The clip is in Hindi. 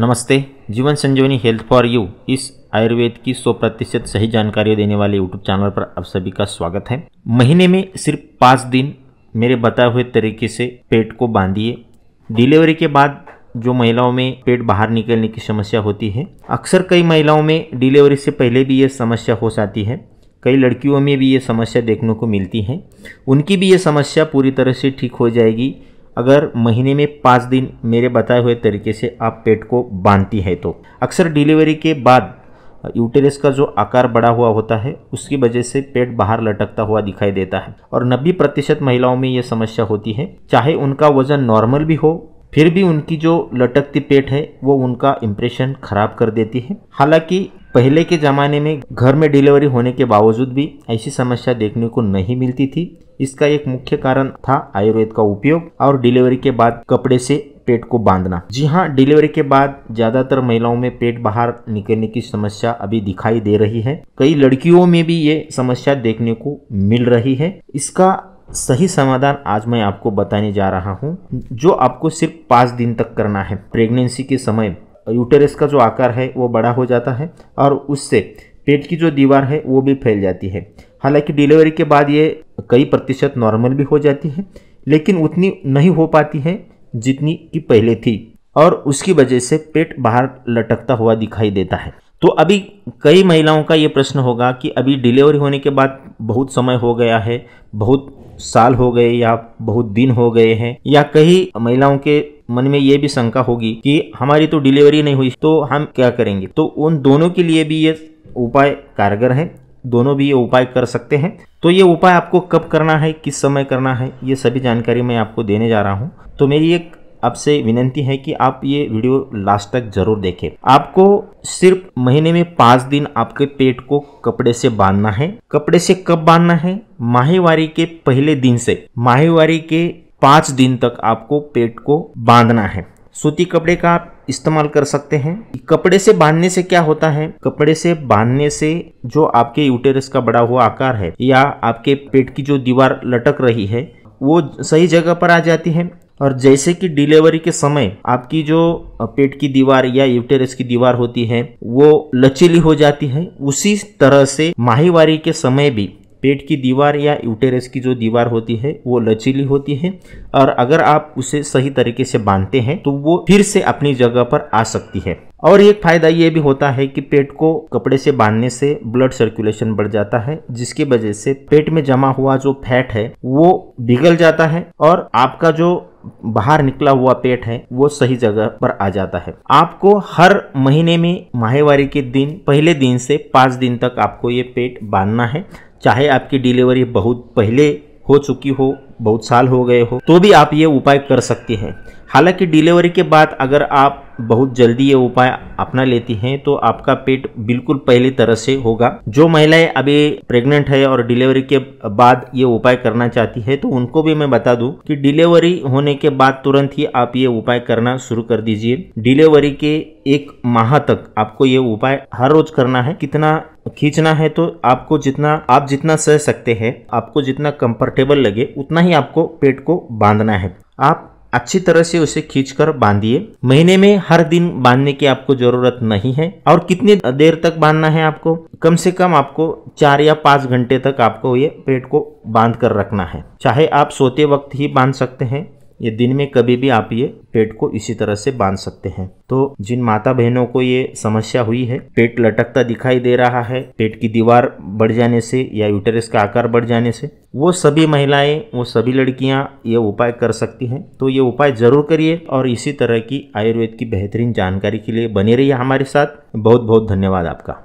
नमस्ते जीवन संजीवनी हेल्थ फॉर यू इस आयुर्वेद की 100 प्रतिशत सही जानकारी देने वाले यूट्यूब चैनल पर आप सभी का स्वागत है महीने में सिर्फ पाँच दिन मेरे बताए हुए तरीके से पेट को बांधिए डिलीवरी के बाद जो महिलाओं में पेट बाहर निकलने की समस्या होती है अक्सर कई महिलाओं में डिलीवरी से पहले भी ये समस्या हो जाती है कई लड़कियों में भी ये समस्या देखने को मिलती है उनकी भी ये समस्या पूरी तरह से ठीक हो जाएगी अगर महीने में पाँच दिन मेरे बताए हुए तरीके से आप पेट को बांधती है तो अक्सर डिलीवरी के बाद यूटेरस का जो आकार बड़ा हुआ होता है उसकी वजह से पेट बाहर लटकता हुआ दिखाई देता है और 90 प्रतिशत महिलाओं में यह समस्या होती है चाहे उनका वजन नॉर्मल भी हो फिर भी उनकी जो लटकती पेट है वो उनका इम्प्रेशन खराब कर देती है हालांकि पहले के ज़माने में घर में डिलीवरी होने के बावजूद भी ऐसी समस्या देखने को नहीं मिलती थी इसका एक मुख्य कारण था आयुर्वेद का उपयोग और डिलीवरी के बाद कपड़े से पेट को बांधना जी हाँ डिलीवरी के बाद ज्यादातर महिलाओं में पेट बाहर निकलने की समस्या अभी दिखाई दे रही है कई लड़कियों में भी ये समस्या देखने को मिल रही है इसका सही समाधान आज मैं आपको बताने जा रहा हूँ जो आपको सिर्फ पाँच दिन तक करना है प्रेगनेंसी के समय यूटेरस का जो आकार है वो बड़ा हो जाता है और उससे पेट की जो दीवार है वो भी फैल जाती है हालांकि डिलीवरी के बाद ये कई प्रतिशत नॉर्मल भी हो जाती है लेकिन उतनी नहीं हो पाती है जितनी कि पहले थी और उसकी वजह से पेट बाहर लटकता हुआ दिखाई देता है तो अभी कई महिलाओं का ये प्रश्न होगा कि अभी डिलीवरी होने के बाद बहुत समय हो गया है बहुत साल हो गए या बहुत दिन हो गए हैं या कई महिलाओं के मन में ये भी शंका होगी कि हमारी तो डिलीवरी नहीं हुई तो हम क्या करेंगे तो उन दोनों के लिए भी ये उपाय कारगर है दोनों भी ये उपाय कर सकते हैं तो ये उपाय आपको कब करना है किस समय करना है ये सभी जानकारी मैं आपको देने जा रहा हूँ तो मेरी एक आपसे विनती है कि आप ये वीडियो लास्ट तक जरूर देखें आपको सिर्फ महीने में पांच दिन आपके पेट को कपड़े से बांधना है कपड़े से कब बांधना है माहेवारी के पहले दिन से माहेवारी के पांच दिन तक आपको पेट को बांधना है सूती कपड़े का आप इस्तेमाल कर सकते हैं कपड़े से बांधने से क्या होता है कपड़े से बांधने से जो आपके यूटेरस का बड़ा हुआ आकार है या आपके पेट की जो दीवार लटक रही है वो सही जगह पर आ जाती है और जैसे कि डिलीवरी के समय आपकी जो पेट की दीवार या यूटेरस की दीवार होती है वो लचीली हो जाती है उसी तरह से माहवारी के समय भी पेट की दीवार या यूटेरस की जो दीवार होती है वो लचीली होती है और अगर आप उसे सही तरीके से बांधते हैं तो वो फिर से अपनी जगह पर आ सकती है और एक फायदा ये भी होता है कि पेट को कपड़े से बांधने से ब्लड सर्कुलेशन बढ़ जाता है जिसकी वजह से पेट में जमा हुआ जो फैट है वो बिगल जाता है और आपका जो बाहर निकला हुआ पेट है वो सही जगह पर आ जाता है आपको हर महीने में माहवारी के दिन पहले दिन से पाँच दिन तक आपको ये पेट बांधना है चाहे आपकी डिलीवरी बहुत पहले हो चुकी हो बहुत साल हो गए हो तो भी आप ये उपाय कर सकती हैं हालांकि डिलीवरी के बाद अगर आप बहुत जल्दी ये उपाय अपना लेती हैं तो आपका पेट बिल्कुल पहले तरह से होगा जो महिलाएं अभी प्रेग्नेंट है और डिलीवरी के बाद ये उपाय करना चाहती है तो उनको भी मैं बता दूं कि डिलीवरी होने के बाद तुरंत ही आप ये उपाय करना शुरू कर दीजिए डिलीवरी के एक माह तक आपको ये उपाय हर रोज करना है कितना खींचना है तो आपको जितना आप जितना सह सकते हैं आपको जितना कंफर्टेबल लगे उतना ही आपको पेट को बांधना है आप अच्छी तरह से उसे खींचकर बांधिए महीने में हर दिन बांधने की आपको जरूरत नहीं है और कितने देर तक बांधना है आपको कम से कम आपको चार या पांच घंटे तक आपको ये पेट को बांध कर रखना है चाहे आप सोते वक्त ही बांध सकते हैं ये दिन में कभी भी आप ये पेट को इसी तरह से बांध सकते हैं तो जिन माता बहनों को ये समस्या हुई है पेट लटकता दिखाई दे रहा है पेट की दीवार बढ़ जाने से या यूटेरस का आकार बढ़ जाने से वो सभी महिलाएं वो सभी लड़कियां ये उपाय कर सकती हैं तो ये उपाय जरूर करिए और इसी तरह की आयुर्वेद की बेहतरीन जानकारी के लिए बने रहिए हमारे साथ बहुत बहुत धन्यवाद आपका